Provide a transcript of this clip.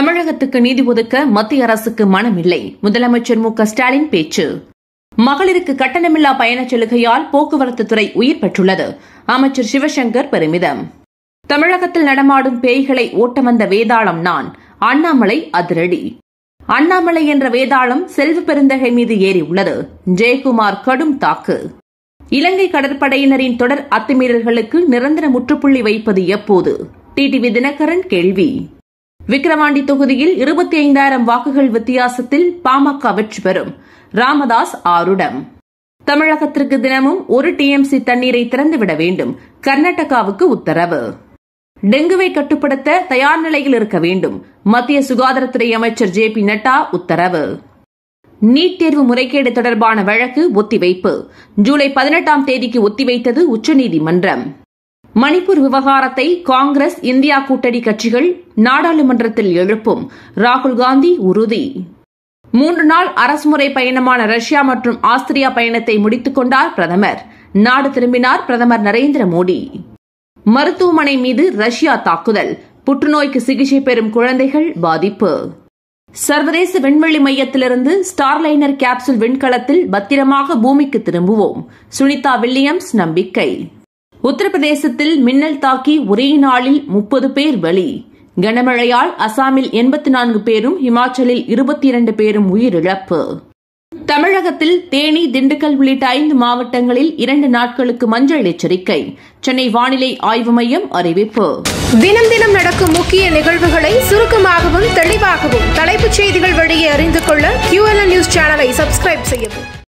தமிழகத்துக்கு நீதி ஒதுக்க மத்திய அரசுக்கு மனமில்லை முதலமைச்சர் மு ஸ்டாலின் பேச்சு மகளிருக்கு கட்டணமில்லா பயணச் சலுகையால் போக்குவரத்து துறை உயிர் பெற்றுள்ளது அமைச்சர் சிவசங்கர் பெருமிதம் தமிழகத்தில் நடமாடும் பேய்களை ஓட்ட வந்த வேதாளம் நான் அண்ணாமலை அதிரடி அண்ணாமலை என்ற வேதாளம் செல்வ பெருந்தகை மீது ஏறி உள்ளது ஜெயக்குமார் கடும் தாக்கு இலங்கை கடற்படையினரின் தொடர் அத்துமீறல்களுக்கு நிரந்தர முற்றுப்புள்ளி வைப்பது எப்போது டிடிவி தினகரன் கேள்வி விக்கிரவாண்டி தொகுதியில் இருபத்தி ஐந்தாயிரம் வாக்குகள் வித்தியாசத்தில் பாமக வெற்றி பெறும் ராமதாஸ் ஆருடம் தமிழகத்திற்கு தினமும் ஒரு டிஎம்சி தண்ணீரை திறந்துவிட வேண்டும் கர்நாடகாவுக்கு உத்தரவு டெங்குவை கட்டுப்படுத்த தயார் நிலையில் இருக்க வேண்டும் மத்திய சுகாதாரத்துறை அமைச்சர் ஜே பி நட்டா உத்தரவு நீட் தேர்வு முறைகேடு தொடர்பான வழக்கு ஒத்திவைப்பு ஜூலை பதினெட்டாம் தேதிக்கு ஒத்திவைத்தது உச்சநீதிமன்றம் மணிப்பூர் விவகாரத்தை காங்கிரஸ் இந்தியா கூட்டணி கட்சிகள் நாடாளுமன்றத்தில் எழுப்பும் ராகுல்காந்தி உறுதி மூன்று நாள் அரசுமுறை பயணமான ரஷ்யா மற்றும் ஆஸ்திரியா பயணத்தை முடித்துக் கொண்டார் பிரதமர் நாடு திரும்பினார் பிரதமர் நரேந்திர மோடி மருத்துவமனை மீது ரஷ்யா தாக்குதல் புற்றுநோய்க்கு சிகிச்சை பெறும் குழந்தைகள் பாதிப்பு சர்வதேச விண்வெளி மையத்திலிருந்து ஸ்டார்லைனர் கேப்சூல் விண்கலத்தில் பத்திரமாக பூமிக்கு திரும்புவோம் சுனிதா வில்லியம்ஸ் நம்பிக்கை உத்தரப்பிரதேசத்தில் மின்னல் தாக்கி ஒரே நாளில் முப்பது பேர் பலி கனமழையால் அசாமில் எண்பத்தி நான்கு பேரும் ஹிமாச்சலில் இருபத்தி இரண்டு பேரும் உயிரிழப்பு தமிழகத்தில் தேனி திண்டுக்கல் உள்ளிட்ட ஐந்து மாவட்டங்களில் இரண்டு நாட்களுக்கு மஞ்சள் எச்சரிக்கை சென்னை வானிலை ஆய்வு மையம் அறிவிப்பு தினம் தினம் நடக்கும் முக்கிய நிகழ்வுகளை சுருக்கமாகவும் தெளிவாகவும் தலைப்புச் செய்திகள் வழியே அறிந்து கொள்ள கியூஎல்என் நியூஸ் சேனலை சப்ஸ்கிரைப் செய்யவும்